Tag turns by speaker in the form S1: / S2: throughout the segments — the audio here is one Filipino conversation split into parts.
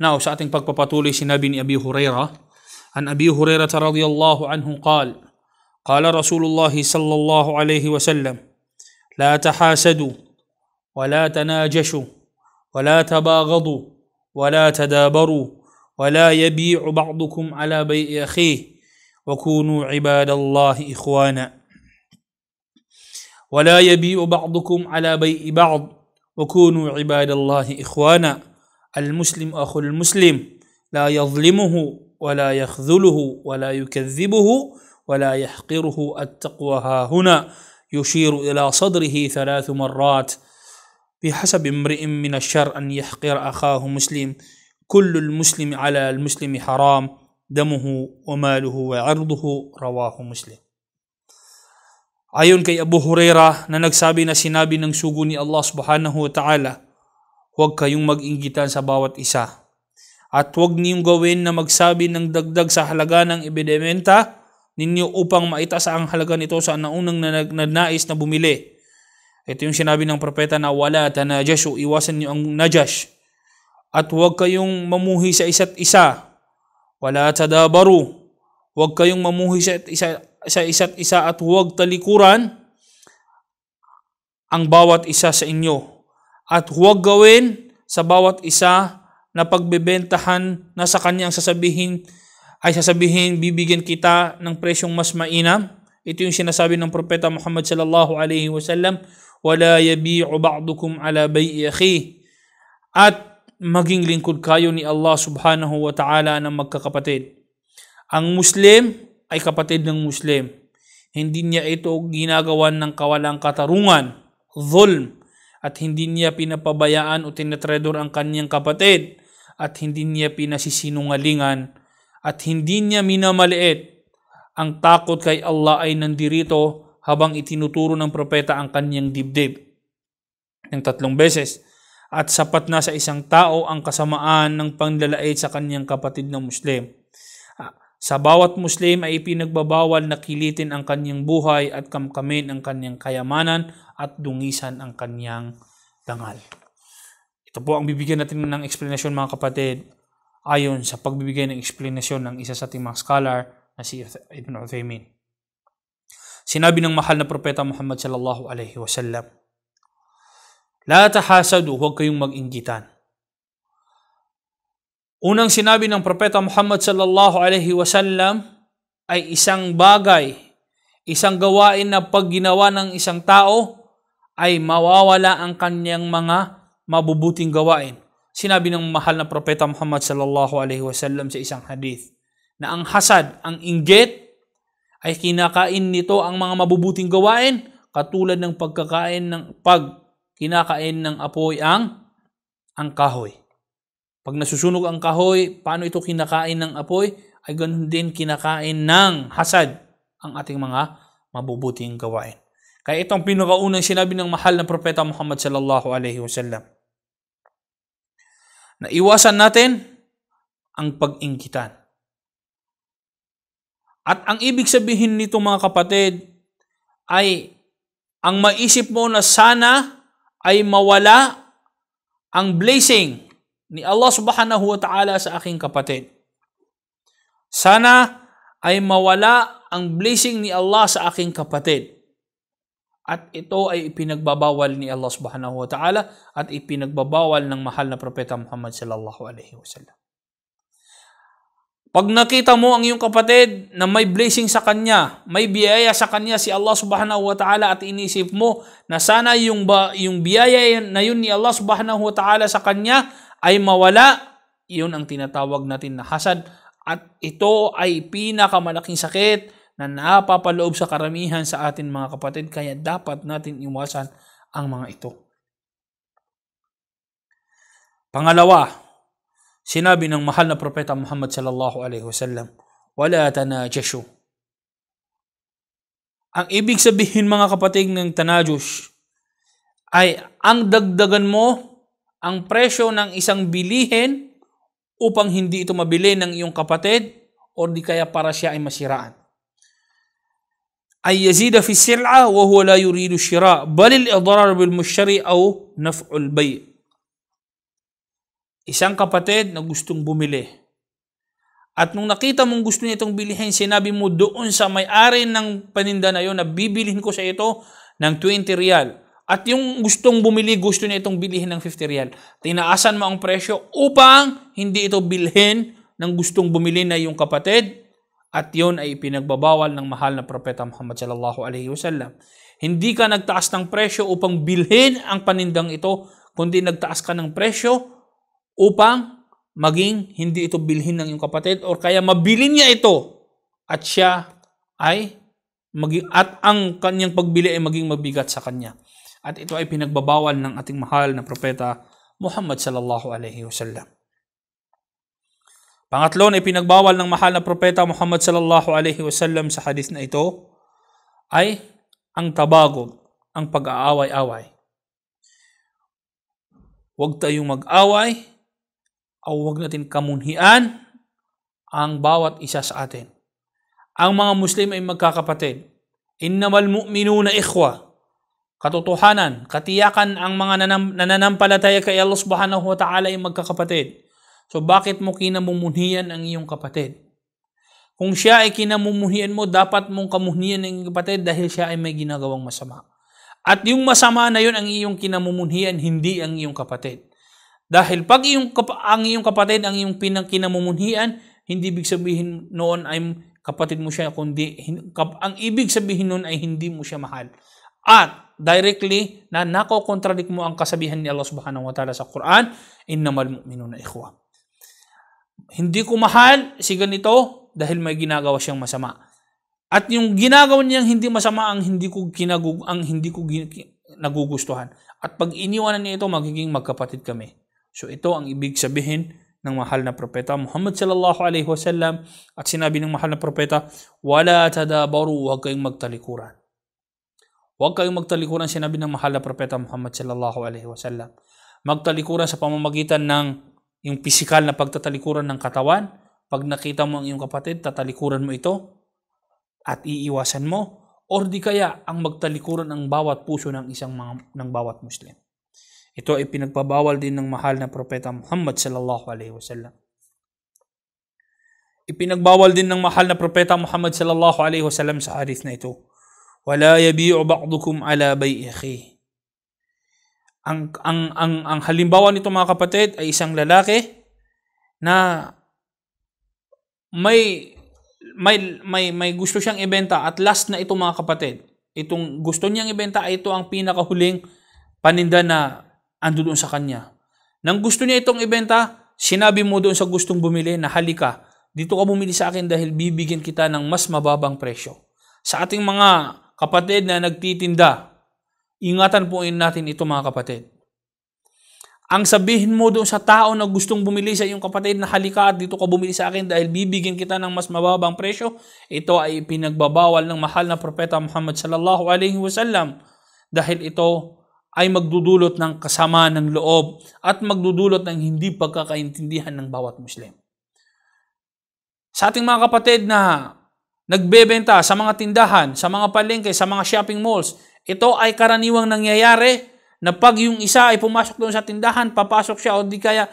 S1: Now, sa ating pagpapatuloy, sinabi ni Abi Huraira, An Abi Huraira radiyallahu anhu qal, قال رسول الله صلى الله عليه وسلم لا تحاسدوا ولا تناجشوا ولا تباغضوا ولا تدابروا ولا يبيع بعضكم على بيع أخيه وكونوا عباد الله إخوانا ولا يبيع بعضكم على بيع بعض وكونوا عباد الله إخوانا المسلم أخو المسلم لا يظلمه ولا يخذله ولا يكذبه ولا يحقره التقوى ها هنا يشير إلى صدره ثلاث مرات بحسب امرئ من الشر أن يحقر أخاه مسلم كل المسلم على المسلم حرام damuhu wa maluhu wa arduhu rawahu muslim. Ayon kay Abu Huraira na nagsabi na sinabi ng sugo ni Allah subhanahu wa ta'ala, huwag kayong mag-inggitan sa bawat isa. At huwag niyong gawin na magsabi ng dagdag sa halaga ng ibinebenta ninyo upang maitasa ang halaga nito sa naunang nanais na bumili. Ito yung sinabi ng propeta na wala tanajashu, iwasan niyo ang najash. At huwag kayong mamuhi sa isa't isa wala tadabaru. Huwag kayong mamuhi sa, isa, sa isa't isa at huwag talikuran ang bawat isa sa inyo. At huwag gawin sa bawat isa na pagbebentahan na sa kanya ang sasabihin ay sasabihin bibigyan kita ng presyong mas mainam. Ito yung sinasabi ng propeta Muhammad sallallahu alaihi wasallam, wala yabi'u ba'dukum ala bai'i akhi. At maging lingkod kayo ni Allah subhanahu wa ta'ala ng magkakapatid. Ang Muslim ay kapatid ng Muslim. Hindi niya ito ginagawan ng kawalang katarungan, zulm, at hindi niya pinapabayaan o tinatredor ang kanyang kapatid, at hindi niya pinasisinungalingan, at hindi niya minamaliit. Ang takot kay Allah ay nandirito habang itinuturo ng propeta ang kanyang dibdib. Ng tatlong beses at sapat na sa isang tao ang kasamaan ng panglalait sa kanyang kapatid na Muslim. Ah, sa bawat Muslim ay ipinagbabawal na kilitin ang kanyang buhay at kamkamin ang kanyang kayamanan at dungisan ang kanyang dangal. Ito po ang bibigyan natin ng explanation mga kapatid ayon sa pagbibigay ng explanation ng isa sa ating mga scholar na si Ibn Uthaymin. Sinabi ng mahal na propeta Muhammad sallallahu alaihi wasallam, La tahasadu, huwag kayong mag-inggitan. Unang sinabi ng Propeta Muhammad sallallahu alaihi wasallam ay isang bagay, isang gawain na pag ginawa ng isang tao ay mawawala ang kanyang mga mabubuting gawain. Sinabi ng mahal na Propeta Muhammad sallallahu alaihi wasallam sa isang hadith na ang hasad, ang inggit ay kinakain nito ang mga mabubuting gawain katulad ng pagkakain ng pag kinakain ng apoy ang ang kahoy. Pag nasusunog ang kahoy, paano ito kinakain ng apoy? Ay ganun din kinakain ng hasad ang ating mga mabubuting gawain. Kaya itong pinakaunang sinabi ng mahal na propeta Muhammad sallallahu alaihi wasallam. Na iwasan natin ang pag-ingkitan. At ang ibig sabihin nito mga kapatid ay ang maisip mo na sana ay mawala ang blessing ni Allah subhanahu wa ta'ala sa aking kapatid. Sana ay mawala ang blessing ni Allah sa aking kapatid. At ito ay ipinagbabawal ni Allah subhanahu wa ta'ala at ipinagbabawal ng mahal na propeta Muhammad sallallahu alaihi wasallam. Pag nakita mo ang iyong kapatid na may blessing sa kanya, may biyaya sa kanya si Allah Subhanahu wa Ta'ala at inisip mo na sana yung ba, yung biyaya na yun ni Allah Subhanahu wa Ta'ala sa kanya ay mawala, iyon ang tinatawag natin na hasad at ito ay pinakamalaking sakit na napapaloob sa karamihan sa atin mga kapatid kaya dapat natin iwasan ang mga ito. Pangalawa, Sinabi ng mahal na propeta Muhammad sallallahu alaihi wasallam, wala tanajashu. Ang ibig sabihin mga kapatid ng tanajush ay ang dagdagan mo ang presyo ng isang bilihin upang hindi ito mabili ng iyong kapatid o di kaya para siya ay masiraan. Ay yazida أن يزيد في السلعة وهو لا يريد الشراء بل bil mushtari aw naf'ul bay'. Isang kapatid na gustong bumili. At nung nakita mong gusto niya itong bilihin, sinabi mo doon sa may-ari ng paninda na yon na bibilihin ko sa ito ng 20 real. At yung gustong bumili, gusto niya itong bilihin ng 50 real. Tinaasan mo ang presyo upang hindi ito bilhin ng gustong bumili na yung kapatid. At yon ay ipinagbabawal ng mahal na Propeta Muhammad sallallahu alaihi wasallam. Hindi ka nagtaas ng presyo upang bilhin ang panindang ito, kundi nagtaas ka ng presyo upang maging hindi ito bilhin ng iyong kapatid or kaya mabili niya ito at siya ay maging, at ang kanyang pagbili ay maging mabigat sa kanya. At ito ay pinagbabawal ng ating mahal na propeta Muhammad sallallahu alaihi wasallam. Pangatlo na ipinagbawal ng mahal na propeta Muhammad sallallahu alaihi wasallam sa hadith na ito ay ang tabagog, ang pag-aaway-away. Huwag tayong mag-away o huwag natin kamunhian ang bawat isa sa atin. Ang mga Muslim ay magkakapatid. Innamal mu'minuna ikhwa. Katotohanan, katiyakan ang mga nanam, nananampalataya kay Allah subhanahu wa ta'ala ay magkakapatid. So bakit mo kinamumunhian ang iyong kapatid? Kung siya ay kinamumunhian mo, dapat mong kamunhian ang iyong kapatid dahil siya ay may ginagawang masama. At yung masama na yun ang iyong kinamumunhian, hindi ang iyong kapatid. Dahil pag iyong, ang iyong kapatid ang iyong pinangkinamumunhian, hindi ibig sabihin noon ay kapatid mo siya, kundi kap, ang ibig sabihin noon ay hindi mo siya mahal. At directly na nako mo ang kasabihan ni Allah subhanahu wa ta'ala sa Quran, innamal mu'minuna ikhwa. Hindi ko mahal si ganito dahil may ginagawa siyang masama. At yung ginagawa niyang hindi masama ang hindi ko kinagug ang hindi ko nagugustuhan. At pag iniwanan niya ito, magiging magkapatid kami. So ito ang ibig sabihin ng mahal na propeta Muhammad sallallahu alaihi wasallam at sinabi ng mahal na propeta, wala tadabaru, huwag kayong magtalikuran. Huwag kayong magtalikuran, sinabi ng mahal na propeta Muhammad sallallahu alaihi wasallam. Magtalikuran sa pamamagitan ng yung pisikal na pagtatalikuran ng katawan. Pag nakita mo ang iyong kapatid, tatalikuran mo ito at iiwasan mo. Or di kaya ang magtalikuran ang bawat puso ng isang mga, ng bawat Muslim. Ito ay pinagpabawal din ng mahal na propeta Muhammad sallallahu alaihi wasallam. Ipinagbawal din ng mahal na propeta Muhammad sallallahu alaihi wasallam sa hadith na ito. Wala yabi'u ba'dukum ala bai'i akhihi ang ang ang ang halimbawa nito mga kapatid ay isang lalaki na may may may may gusto siyang ibenta at last na ito mga kapatid. Itong gusto niyang ibenta ay ito ang pinakahuling paninda na ando doon sa kanya. Nang gusto niya itong ibenta, sinabi mo doon sa gustong bumili na halika, dito ka bumili sa akin dahil bibigyan kita ng mas mababang presyo. Sa ating mga kapatid na nagtitinda, ingatan po natin ito mga kapatid. Ang sabihin mo doon sa tao na gustong bumili sa iyong kapatid na halika at dito ka bumili sa akin dahil bibigyan kita ng mas mababang presyo, ito ay pinagbabawal ng mahal na propeta Muhammad sallallahu alaihi wasallam dahil ito ay magdudulot ng kasama ng loob at magdudulot ng hindi pagkakaintindihan ng bawat Muslim. Sa ating mga kapatid na nagbebenta sa mga tindahan, sa mga palengke, sa mga shopping malls, ito ay karaniwang nangyayari na pag yung isa ay pumasok doon sa tindahan, papasok siya o di kaya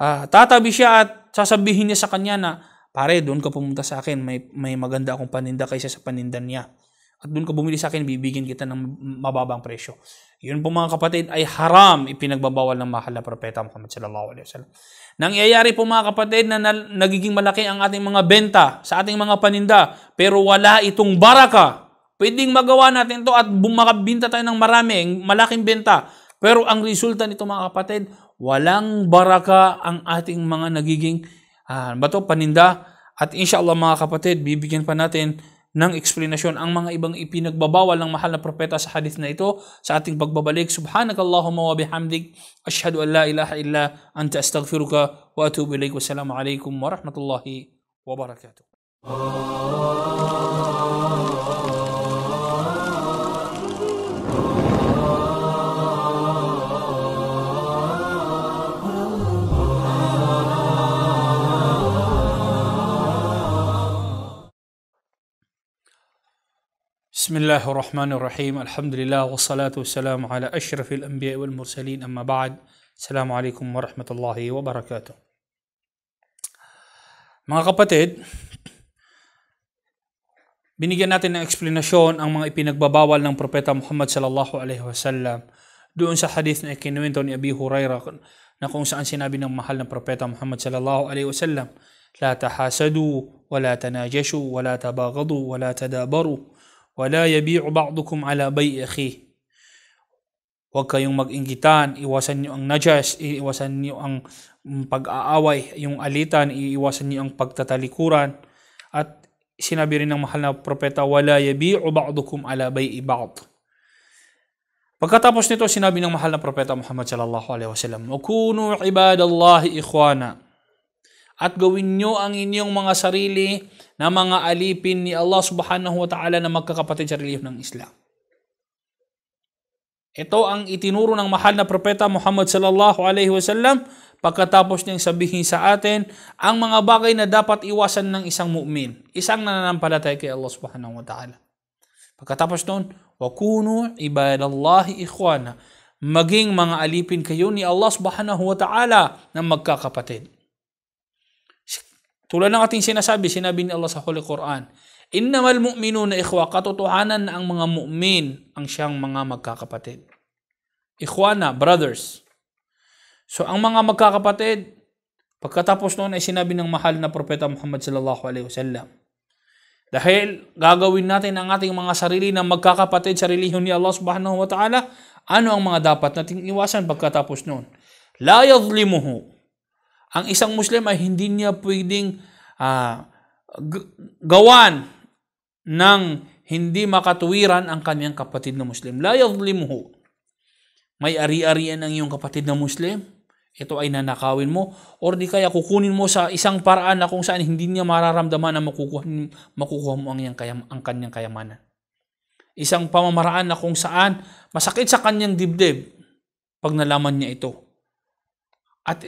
S1: uh, tatabi siya at sasabihin niya sa kanya na, pare, doon ka pumunta sa akin, may, may maganda akong paninda kaysa sa panindan niya at doon ka bumili sa akin, bibigyan kita ng mababang presyo. Yun po mga kapatid ay haram ipinagbabawal ng mahal na propeta Muhammad sallallahu alaihi wasallam. Nangyayari po mga kapatid na nagiging malaki ang ating mga benta sa ating mga paninda pero wala itong baraka. Pwedeng magawa natin to at makabinta tayo ng maraming malaking benta. Pero ang resulta nito mga kapatid, walang baraka ang ating mga nagiging uh, ah, bato paninda at inshallah mga kapatid, bibigyan pa natin ng eksplanasyon ang mga ibang ipinagbabawal ng mahal na propeta sa hadith na ito sa ating pagbabalik. Subhanakallahumma wa bihamdik. Ashhadu an la ilaha illa anta astaghfiruka wa atubu ilaik. Wassalamu alaikum wa rahmatullahi wa barakatuh. بسم الله الرحمن الرحيم الحمد لله والصلاة والسلام على أشرف الأنبياء والمرسلين أما بعد السلام عليكم ورحمة الله wabarakatuh Mga kapatid, binigyan natin ng eksplanasyon ang mga ipinagbabawal ng Propeta Muhammad sallallahu alaihi wasallam doon sa hadith na ikinuwento ni Abi Huraira na kung saan sinabi ng mahal ng Propeta Muhammad sallallahu alaihi wasallam, La tahasadu, wala tanajashu, wala tabagadu, wala tadabaru, Wala yabi'u ba'dukum ala bay'i akhi. Huwag kayong mag ingitan iwasan niyo ang najas, iwasan niyo ang mm, pag-aaway, yung alitan, iwasan niyo ang pagtatalikuran. At sinabi rin ng mahal na propeta, wala yabi'u ba'dukum ala bay'i ba'd. Pagkatapos nito, sinabi ng mahal na propeta Muhammad sallallahu alaihi wasallam, "Kunu ibadallahi ikhwana." at gawin nyo ang inyong mga sarili na mga alipin ni Allah subhanahu wa ta'ala na magkakapatid sa reliyon ng Islam. Ito ang itinuro ng mahal na propeta Muhammad sallallahu alaihi wasallam pagkatapos niyang sabihin sa atin ang mga bagay na dapat iwasan ng isang mu'min, isang nananampalatay kay Allah subhanahu wa ta'ala. Pagkatapos noon, wakunu ibadallahi ikhwana. Maging mga alipin kayo ni Allah subhanahu wa ta'ala na magkakapatid. Tulad ng ating sinasabi, sinabi ni Allah sa Holy Quran, Innamal mu'minuna ikhwa, katotohanan na ang mga mu'min ang siyang mga magkakapatid. Ikhwana, brothers. So ang mga magkakapatid, pagkatapos noon ay sinabi ng mahal na Propeta Muhammad sallallahu alaihi wasallam. Dahil gagawin natin ang ating mga sarili na magkakapatid sa relihiyon ni Allah subhanahu wa ta'ala, ano ang mga dapat nating iwasan pagkatapos noon? La yadhlimuhu ang isang Muslim ay hindi niya pwedeng uh, gawan ng hindi makatuwiran ang kanyang kapatid na Muslim. La yadlimhu. May ari-arian ang iyong kapatid na Muslim. Ito ay nanakawin mo. Or di kaya kukunin mo sa isang paraan na kung saan hindi niya mararamdaman na makukuha, makukuha mo ang, kayam, ang kanyang kayamanan. Isang pamamaraan na kung saan masakit sa kanyang dibdib pag nalaman niya ito. At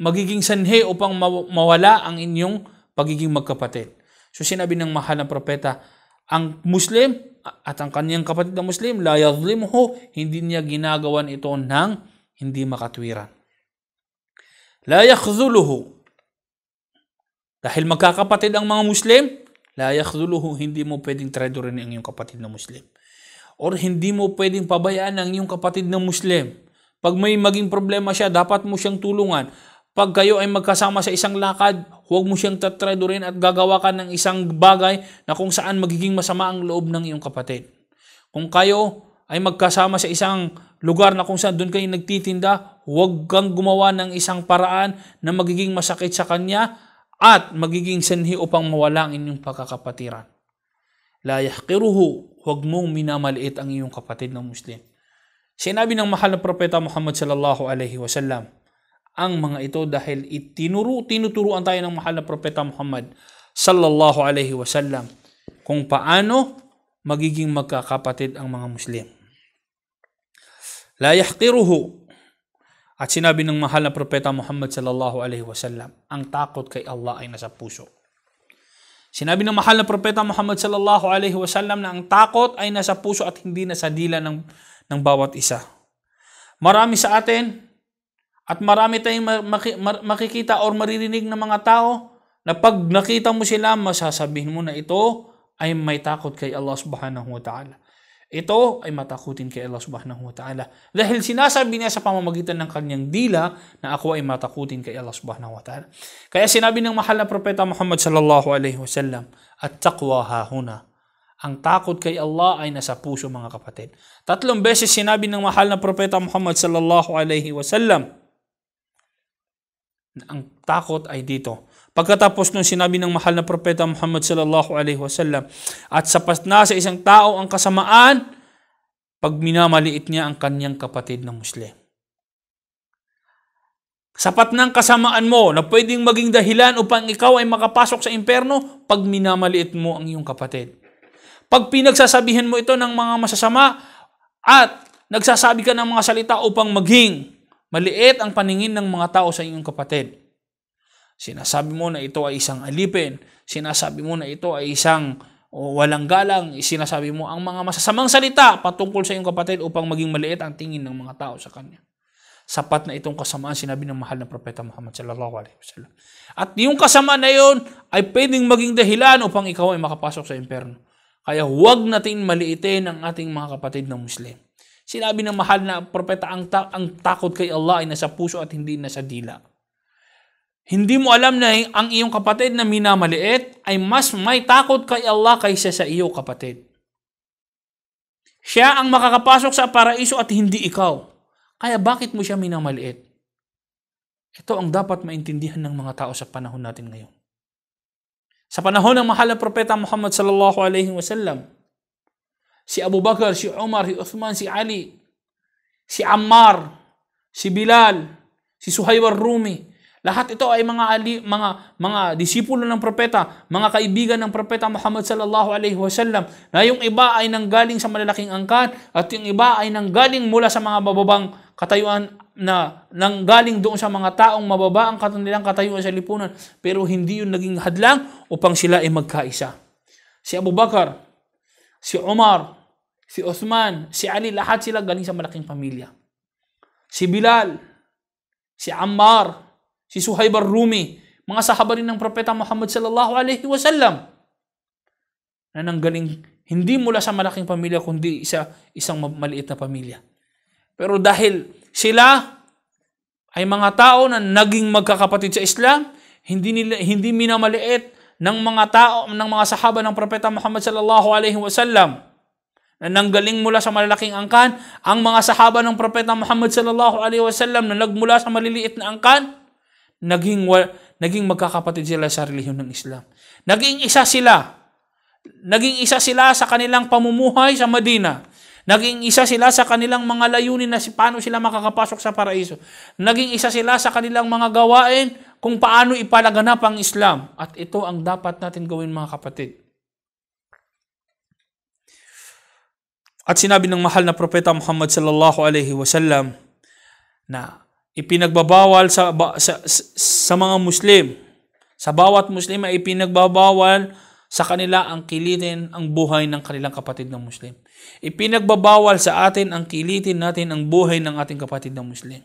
S1: magiging sanhe upang mawala ang inyong pagiging magkapatid. So sinabi ng mahal na propeta, ang Muslim at ang kanyang kapatid na Muslim, la yadhlimuhu, hindi niya ginagawan ito ng hindi makatwiran. La yakhzuluhu, dahil magkakapatid ang mga Muslim, la yakhzuluhu, hindi mo pwedeng tradurin ang iyong kapatid na Muslim. Or hindi mo pwedeng pabayaan ang iyong kapatid na Muslim. Pag may maging problema siya, dapat mo siyang tulungan pag kayo ay magkasama sa isang lakad, huwag mo siyang tatredurin at gagawa ka ng isang bagay na kung saan magiging masama ang loob ng iyong kapatid. Kung kayo ay magkasama sa isang lugar na kung saan doon kayo nagtitinda, huwag kang gumawa ng isang paraan na magiging masakit sa kanya at magiging sanhi upang mawala ang inyong pagkakapatiran. La yahqiruhu, huwag mong minamaliit ang iyong kapatid na Muslim. Sinabi ng mahal na propeta Muhammad sallallahu alaihi wasallam, ang mga ito dahil itinuro, tinuturuan tayo ng mahal na Propeta Muhammad sallallahu alaihi wasallam kung paano magiging magkakapatid ang mga Muslim. La yahqiruhu at sinabi ng mahal na propeta Muhammad sallallahu alaihi wasallam, ang takot kay Allah ay nasa puso. Sinabi ng mahal na propeta Muhammad sallallahu alaihi wasallam na ang takot ay nasa puso at hindi nasa dila ng ng bawat isa. Marami sa atin at marami tayong makikita or maririnig ng mga tao na pag nakita mo sila, masasabihin mo na ito ay may takot kay Allah subhanahu wa ta'ala. Ito ay matakutin kay Allah subhanahu wa ta'ala. Dahil sinasabi niya sa pamamagitan ng kanyang dila na ako ay matakutin kay Allah subhanahu wa ta'ala. Kaya sinabi ng mahal na propeta Muhammad sallallahu alaihi wasallam, at taqwa hahuna. Ang takot kay Allah ay nasa puso mga kapatid. Tatlong beses sinabi ng mahal na propeta Muhammad sallallahu alaihi wasallam, ang takot ay dito. Pagkatapos nung sinabi ng mahal na propeta Muhammad sallallahu alaihi wasallam, at sapat na sa isang tao ang kasamaan pag minamaliit niya ang kanyang kapatid na Muslim. Sapat na ang kasamaan mo na pwedeng maging dahilan upang ikaw ay makapasok sa impyerno pag minamaliit mo ang iyong kapatid. Pag pinagsasabihan mo ito ng mga masasama at nagsasabi ka ng mga salita upang maghing maliit ang paningin ng mga tao sa iyong kapatid. Sinasabi mo na ito ay isang alipin, sinasabi mo na ito ay isang o walang galang, sinasabi mo ang mga masasamang salita patungkol sa iyong kapatid upang maging maliit ang tingin ng mga tao sa kanya. Sapat na itong kasamaan, sinabi ng mahal na Propeta Muhammad sallallahu alaihi wasallam. At yung kasamaan na yon ay pwedeng maging dahilan upang ikaw ay makapasok sa impyerno. Kaya huwag natin maliitin ang ating mga kapatid na Muslim. Sinabi ng mahal na propeta, ang, ta- ang takot kay Allah ay nasa puso at hindi nasa dila. Hindi mo alam na ang iyong kapatid na minamaliit ay mas may takot kay Allah kaysa sa iyo kapatid. Siya ang makakapasok sa paraiso at hindi ikaw. Kaya bakit mo siya minamaliit? Ito ang dapat maintindihan ng mga tao sa panahon natin ngayon. Sa panahon ng mahal na propeta Muhammad sallallahu alaihi wasallam, si Abu Bakar, si Umar, si Uthman, si Ali, si Ammar, si Bilal, si Suhayb rumi Lahat ito ay mga ali, mga mga disipulo ng propeta, mga kaibigan ng propeta Muhammad sallallahu alaihi wasallam. Na yung iba ay nanggaling sa malalaking angkan at yung iba ay nanggaling mula sa mga bababang katayuan na nanggaling doon sa mga taong mababa ang kanilang katayuan sa lipunan pero hindi yun naging hadlang upang sila ay magkaisa. Si Abu Bakar, si Umar, si Osman, si Ali, lahat sila galing sa malaking pamilya. Si Bilal, si Ammar, si Suhaib rumi mga sahaba rin ng Propeta Muhammad sallallahu alaihi wasallam na nanggaling hindi mula sa malaking pamilya kundi isa isang maliit na pamilya. Pero dahil sila ay mga tao na naging magkakapatid sa Islam, hindi nila hindi minamaliit ng mga tao ng mga sahaba ng propeta Muhammad sallallahu alaihi wasallam na nanggaling mula sa malalaking angkan, ang mga sahaba ng propeta Muhammad sallallahu alaihi wasallam na nagmula sa maliliit na angkan, naging naging magkakapatid sila sa relihiyon ng Islam. Naging isa sila. Naging isa sila sa kanilang pamumuhay sa Medina. Naging isa sila sa kanilang mga layunin na si paano sila makakapasok sa paraiso. Naging isa sila sa kanilang mga gawain kung paano ipalaganap ang Islam. At ito ang dapat natin gawin mga kapatid. At sinabi ng mahal na propeta Muhammad sallallahu alaihi wasallam na ipinagbabawal sa, sa, sa mga Muslim, sa bawat Muslim ay ipinagbabawal sa kanila ang kilitin ang buhay ng kanilang kapatid na Muslim. Ipinagbabawal sa atin ang kilitin natin ang buhay ng ating kapatid na Muslim.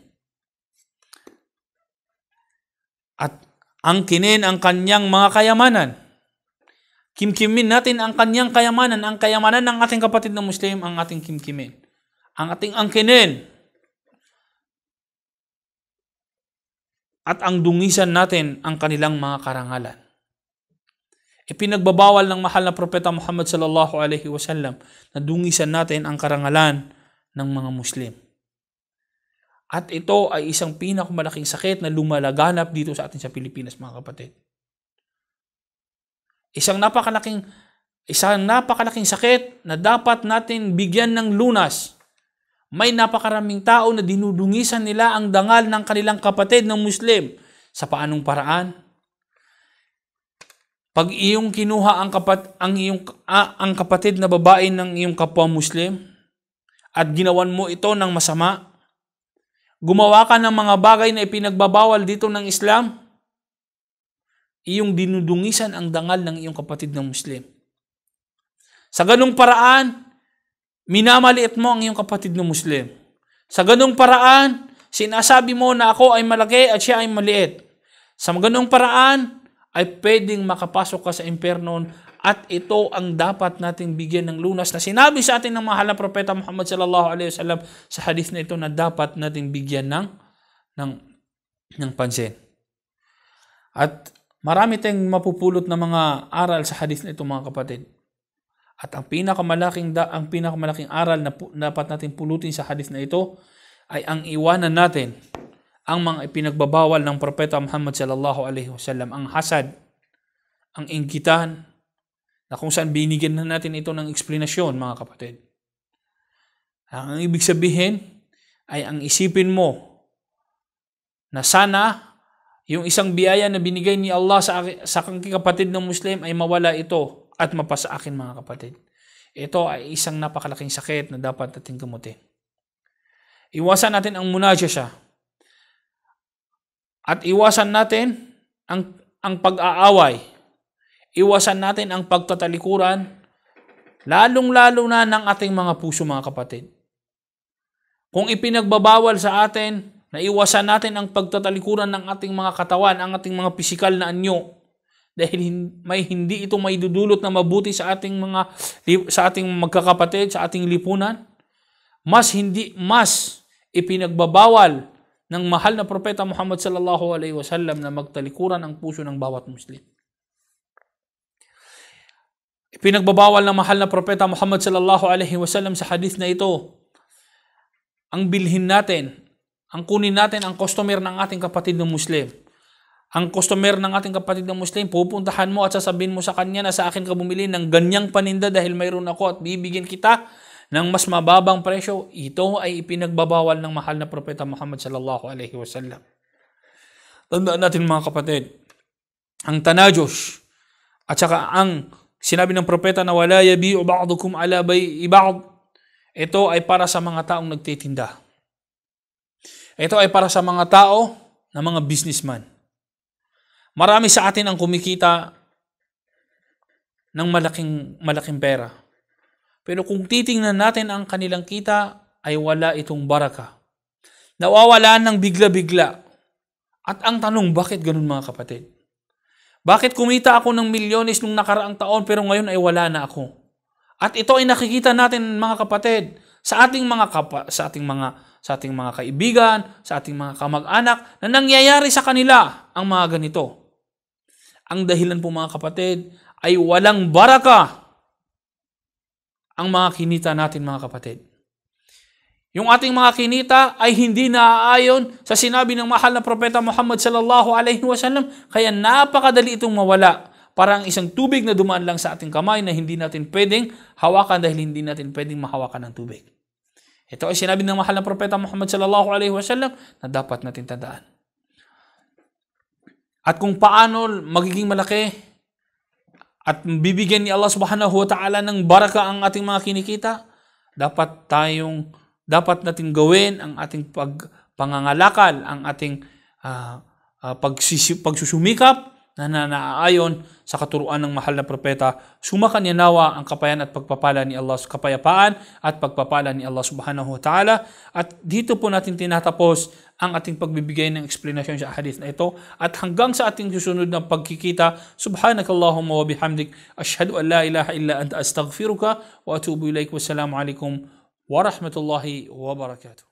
S1: At ang angkinin ang kanyang mga kayamanan Kimkimin natin ang kanyang kayamanan, ang kayamanan ng ating kapatid na Muslim, ang ating kimkimin. Ang ating angkinin. At ang dungisan natin ang kanilang mga karangalan. Ipinagbabawal ng mahal na Propeta Muhammad sallallahu alaihi wasallam na dungisan natin ang karangalan ng mga Muslim. At ito ay isang pinakamalaking sakit na lumalaganap dito sa atin sa Pilipinas mga kapatid. Isang napakalaking isang napakalaking sakit na dapat natin bigyan ng lunas. May napakaraming tao na dinudungisan nila ang dangal ng kanilang kapatid ng Muslim. Sa paanong paraan? Pag iyong kinuha ang kapat ang iyong ah, ang kapatid na babae ng iyong kapwa Muslim at ginawan mo ito ng masama, gumawa ka ng mga bagay na ipinagbabawal dito ng Islam, iyong dinudungisan ang dangal ng iyong kapatid na Muslim. Sa ganong paraan, minamaliit mo ang iyong kapatid na Muslim. Sa ganong paraan, sinasabi mo na ako ay malaki at siya ay maliit. Sa ganong paraan, ay pwedeng makapasok ka sa imperno at ito ang dapat nating bigyan ng lunas na sinabi sa atin ng mahal na propeta Muhammad sallallahu alaihi wasallam sa hadith na ito na dapat nating bigyan ng ng ng pansin. At Marami tayong mapupulot na mga aral sa hadith na ito mga kapatid. At ang pinakamalaking da, ang pinakamalaking aral na pu, dapat natin pulutin sa hadith na ito ay ang iwanan natin ang mga ipinagbabawal ng propeta Muhammad sallallahu alaihi wasallam, ang hasad, ang inggitan, na kung saan binigyan na natin ito ng eksplanasyon mga kapatid. Ang ibig sabihin ay ang isipin mo na sana yung isang biyaya na binigay ni Allah sa, sa kapatid ng Muslim ay mawala ito at mapasa akin mga kapatid. Ito ay isang napakalaking sakit na dapat natin gamutin. Iwasan natin ang munajya siya. At iwasan natin ang, ang pag-aaway. Iwasan natin ang pagtatalikuran, lalong-lalo na ng ating mga puso mga kapatid. Kung ipinagbabawal sa atin Naiwasan natin ang pagtatalikuran ng ating mga katawan, ang ating mga pisikal na anyo dahil may hindi ito may dudulot na mabuti sa ating mga sa ating magkakapatid, sa ating lipunan. Mas hindi mas ipinagbabawal ng mahal na propeta Muhammad sallallahu alaihi wasallam na magtalikuran ang puso ng bawat Muslim. Ipinagbabawal ng mahal na propeta Muhammad sallallahu alaihi wasallam sa hadith na ito ang bilhin natin ang kunin natin ang customer ng ating kapatid ng Muslim. Ang customer ng ating kapatid ng Muslim, pupuntahan mo at sasabihin mo sa kanya na sa akin ka bumili ng ganyang paninda dahil mayroon ako at bibigyan kita ng mas mababang presyo. Ito ay ipinagbabawal ng mahal na Propeta Muhammad sallallahu alaihi wasallam. Tandaan natin mga kapatid, ang tanajosh at saka ang sinabi ng propeta na wala yabi'u ba'dukum ala bay'i ba'd ito ay para sa mga taong nagtitinda. Ito ay para sa mga tao na mga businessman. Marami sa atin ang kumikita ng malaking malaking pera. Pero kung titingnan natin ang kanilang kita ay wala itong baraka. Nawawalan ng bigla-bigla. At ang tanong, bakit ganun mga kapatid? Bakit kumita ako ng milyones nung nakaraang taon pero ngayon ay wala na ako? At ito ay nakikita natin mga kapatid sa ating mga kapa, sa ating mga sa ating mga kaibigan, sa ating mga kamag-anak na nangyayari sa kanila ang mga ganito. Ang dahilan po mga kapatid ay walang baraka ang mga kinita natin mga kapatid. Yung ating mga kinita ay hindi naaayon sa sinabi ng mahal na propeta Muhammad sallallahu alaihi wasallam kaya napakadali itong mawala. Parang isang tubig na dumaan lang sa ating kamay na hindi natin pwedeng hawakan dahil hindi natin pwedeng mahawakan ng tubig. Ito ay sinabi ng mahal na propeta Muhammad sallallahu alaihi wasallam na dapat natin tandaan. At kung paano magiging malaki at bibigyan ni Allah subhanahu wa ta'ala ng baraka ang ating mga kinikita, dapat tayong dapat natin gawin ang ating pag pangangalakal, ang ating uh, uh, pagsisi, pagsusumikap na nanaayon sa katuruan ng mahal na propeta, sumakanya nawa ang kapayan at pagpapala ni Allah, kapayapaan at pagpapala ni Allah subhanahu wa ta'ala. At dito po natin tinatapos ang ating pagbibigay ng explanation sa hadith na ito. At hanggang sa ating susunod na pagkikita, subhanakallahumma wa bihamdik, ashhadu an la ilaha illa anta astaghfiruka wa atubu ilaik. Wassalamu alaikum wa rahmatullahi wa barakatuh.